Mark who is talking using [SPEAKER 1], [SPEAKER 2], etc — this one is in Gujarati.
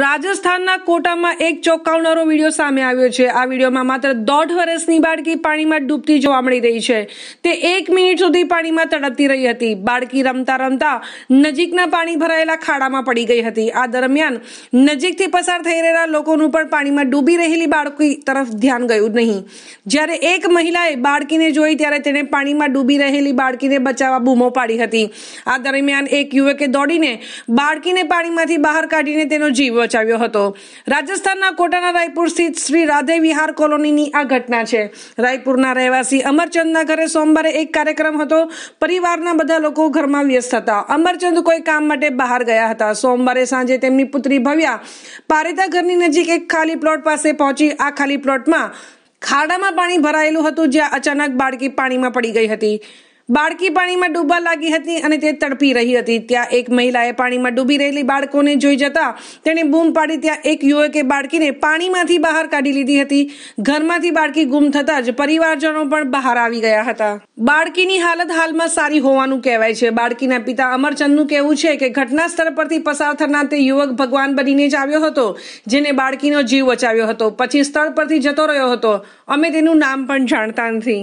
[SPEAKER 1] રાજસ્થાનના કોટામાં એક ચોંકાવનારો વિડીયો સામે આવ્યો છે આ વિડીયોમાં માત્ર દોઢ વર્ષની બાળકી પાણીમાં ડૂબતી જોવા મળી રહી છે તે એક મિનિટ સુધી પાણીમાં તડપતી રહી હતી બાળકી રમતા રમતા નજીકના પાણી ભરાયેલા ખાડામાં પડી ગઈ હતી આ દરમિયાન નજીકથી પસાર થઈ રહેલા લોકોનું પણ પાણીમાં ડૂબી રહેલી બાળકી તરફ ધ્યાન ગયું નહીં જ્યારે એક મહિલાએ બાળકીને જોઈ ત્યારે તેને પાણીમાં ડૂબી રહેલી બાળકીને બચાવવા બૂમો પાડી હતી આ દરમિયાન એક યુવકે દોડીને બાળકીને પાણીમાંથી બહાર કાઢીને તેનો જીવ વચાવ્યો હતો રાજસ્થાનના કોટાના રાયપુર સ્થિત શ્રી રાધે વિહાર કોલોનીની આ ઘટના છે રાયપુરના રહેવાસી અમરચંદના ઘરે સોમવારે એક કાર્યક્રમ હતો પરિવારના બધા લોકો ઘરમાં વ્યસ્ત હતા અમરચંદ કોઈ કામ માટે બહાર ગયા હતા સોમવારે સાંજે તેમની પુત્રી ભવ્યા પારેતા ઘરની નજીક એક ખાલી પ્લોટ પાસે પહોંચી આ ખાલી પ્લોટમાં ખાડામાં પાણી ભરાયેલું હતું જ્યાં અચાનક બાળકી પાણીમાં પડી ગઈ હતી બાળકી પાણીમાં ડૂબવા લાગી હતી અને તે તડપી રહી હતી ત્યાં એક મહિલાએ પાણીમાં ડૂબી રહેલી બાળકોને જોઈ જતા તેણે બૂમ પાડી ત્યાં એક યુવકે બાળકીને પાણીમાંથી બહાર કાઢી લીધી હતી ઘરમાંથી બાળકી ગુમ થતાં જ પરિવારજનો પણ બહાર આવી ગયા હતા બાળકીની હાલત હાલમાં સારી હોવાનું કહેવાય છે બાળકીના પિતા અમરચંદનું કહેવું છે કે ઘટના સ્થળ પરથી પસાર થનાર તે યુવક ભગવાન બનીને જ આવ્યો હતો જેને બાળકીનો જીવ બચાવ્યો હતો પછી સ્થળ પરથી જતો રહ્યો હતો અમે તેનું નામ પણ જાણતા નથી